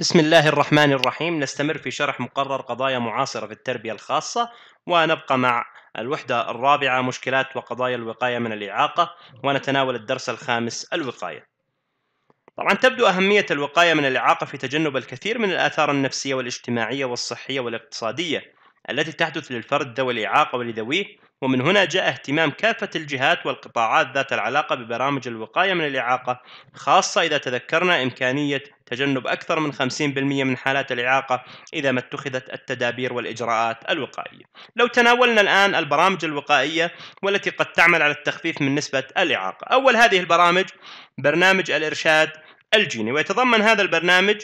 بسم الله الرحمن الرحيم نستمر في شرح مقرر قضايا معاصرة في التربية الخاصة ونبقى مع الوحدة الرابعة مشكلات وقضايا الوقاية من الإعاقة ونتناول الدرس الخامس الوقاية. طبعا تبدو أهمية الوقاية من الإعاقة في تجنب الكثير من الآثار النفسية والاجتماعية والصحية والاقتصادية التي تحدث للفرد ذوي الإعاقة ولذويه ومن هنا جاء اهتمام كافة الجهات والقطاعات ذات العلاقة ببرامج الوقاية من الإعاقة خاصة إذا تذكرنا إمكانية تجنب أكثر من 50% من حالات الإعاقة إذا ما اتخذت التدابير والإجراءات الوقائية لو تناولنا الآن البرامج الوقائية والتي قد تعمل على التخفيف من نسبة الإعاقة أول هذه البرامج برنامج الإرشاد الجيني ويتضمن هذا البرنامج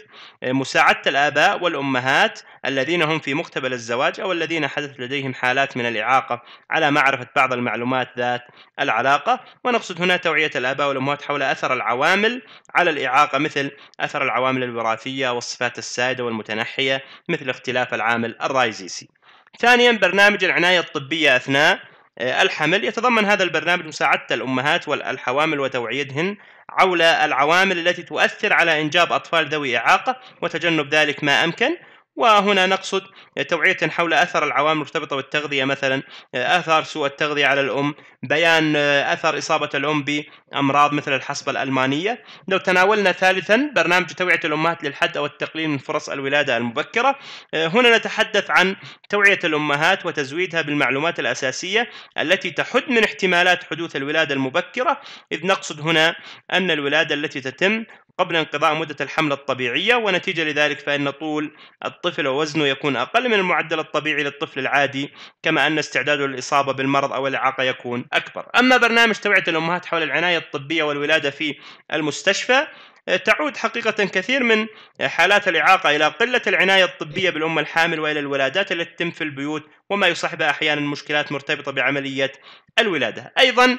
آه، مساعدة الآباء والأمهات الذين هم في مقتبل الزواج أو الذين حدث لديهم حالات من الإعاقة على معرفة بعض المعلومات ذات العلاقة ونقصد هنا توعية الآباء والأمهات حول أثر العوامل على الإعاقة مثل أثر العوامل الوراثية والصفات السائدة والمتنحية مثل اختلاف العامل الرايزيسي ثانيا برنامج العناية الطبية أثناء آه، الحمل يتضمن هذا البرنامج مساعدة الأمهات والحوامل وتوعيتهن حول العوامل التي تؤثر على إنجاب أطفال ذوي إعاقة وتجنب ذلك ما أمكن وهنا نقصد توعية حول أثر العوامل المرتبطة بالتغذية مثلا أثر سوء التغذية على الأم بيان آه، أثر إصابة الأم بأمراض مثل الحصبة الألمانية لو تناولنا ثالثا برنامج توعية الأمهات للحد أو التقليل من فرص الولادة المبكرة آه، هنا نتحدث عن توعية الأمهات وتزويدها بالمعلومات الأساسية التي تحد من احتمالات حدوث الولادة المبكرة إذ نقصد هنا أن الولادة التي تتم قبل انقضاء مدة الحملة الطبيعية ونتيجة لذلك فإن طول الطفل ووزنه يكون أقل من المعدل الطبيعي للطفل العادي كما أن استعداده للإصابة بالمرض أو الإعاقة يكون أكبر أما برنامج توعية الأمهات حول العناية الطبية والولادة في المستشفى تعود حقيقة كثير من حالات الإعاقة إلى قلة العناية الطبية بالأم الحامل وإلى الولادات التي تتم في البيوت وما يصاحبها أحيانا مشكلات مرتبطة بعملية الولادة أيضا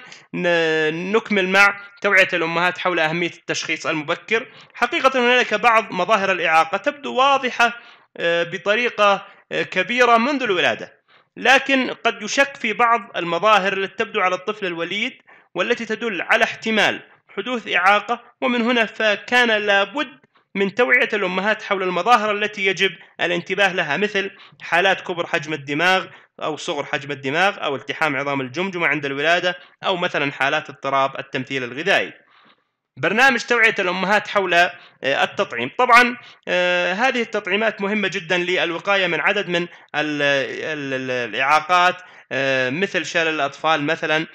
نكمل مع توعية الأمهات حول أهمية التشخيص المبكر حقيقة هنالك بعض مظاهر الإعاقة تبدو واضحة آه، بطريقة آه، كبيرة منذ الولادة لكن قد يشك في بعض المظاهر التي تبدو على الطفل الوليد والتي تدل على احتمال حدوث إعاقة ومن هنا فكان لابد من توعية الأمهات حول المظاهر التي يجب الانتباه لها مثل حالات كبر حجم الدماغ أو صغر حجم الدماغ أو التحام عظام الجمجمة عند الولادة أو مثلا حالات اضطراب التمثيل الغذائي برنامج توعية الأمهات حول آه، التطعيم طبعا آه، هذه التطعيمات مهمة جدا للوقاية من عدد من الإعاقات آه، مثل شلل الأطفال مثلا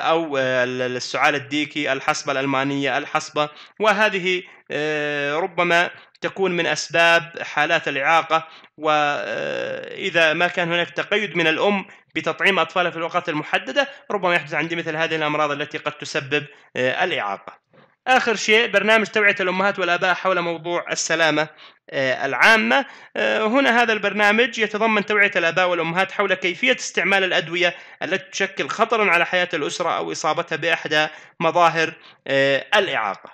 أو السعال الديكي الحصبة الألمانية الحصبة وهذه ربما تكون من أسباب حالات الإعاقة وإذا ما كان هناك تقيد من الأم بتطعيم أطفالها في الأوقات المحددة ربما يحدث عندي مثل هذه الأمراض التي قد تسبب الإعاقة اخر شيء برنامج توعيه الامهات والاباء حول موضوع السلامه آه، العامه آه، هنا هذا البرنامج يتضمن توعيه الاباء والامهات حول كيفيه استعمال الادويه التي تشكل خطرا على حياه الاسره او اصابتها باحدى مظاهر آه، الاعاقه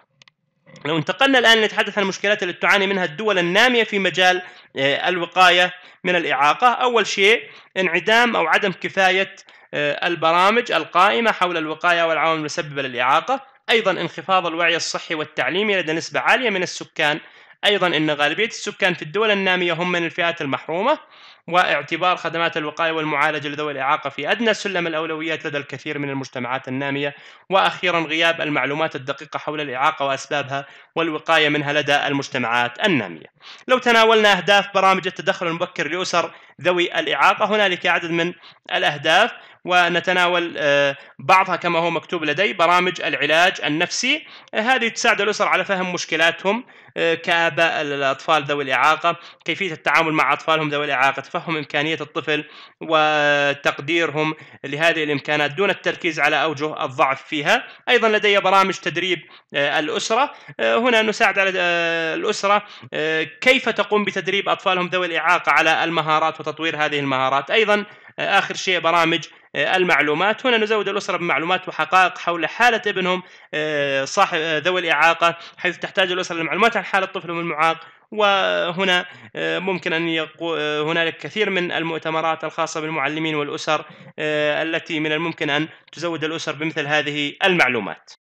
لو انتقلنا الآن لنتحدث عن المشكلات التي تعاني منها الدول النامية في مجال الوقاية من الإعاقة أول شيء انعدام أو عدم كفاية البرامج القائمة حول الوقاية والعوامل المسببة للإعاقة أيضا انخفاض الوعي الصحي والتعليمي لدى نسبة عالية من السكان أيضا أن غالبية السكان في الدول النامية هم من الفئات المحرومة واعتبار خدمات الوقاية والمعالجة لذوي الإعاقة في أدنى سلم الأولويات لدى الكثير من المجتمعات النامية وأخيرا غياب المعلومات الدقيقة حول الإعاقة وأسبابها والوقاية منها لدى المجتمعات النامية لو تناولنا أهداف برامج التدخل المبكر لأسر ذوي الإعاقة هنالك عدد من الأهداف ونتناول آه، بعضها كما هو مكتوب لدي برامج العلاج النفسي هذه تساعد الأسر على فهم مشكلاتهم آه، كآباء الأطفال ذوي الإعاقة كيفية التعامل مع أطفالهم ذوي الإعاقة تفهم إمكانية الطفل وتقديرهم لهذه الإمكانات دون التركيز على أوجه الضعف فيها أيضا لدي برامج تدريب آه، الأسرة آه، هنا نساعد على آه، الأسرة كيف تقوم بتدريب أطفالهم ذوي الإعاقة على المهارات وتطوير هذه المهارات أيضا اخر شيء برامج آه، المعلومات هنا نزود الأسرة بمعلومات وحقائق حول حالة ابنهم آه، صاحب آه، ذوي الإعاقة حيث تحتاج الأسرة لمعلومات عن حالة طفلهم المعاق وهنا ممكن أن يقو... هنالك كثير من المؤتمرات الخاصة بالمعلمين والأسر التي من الممكن أن تزود الأسر بمثل هذه المعلومات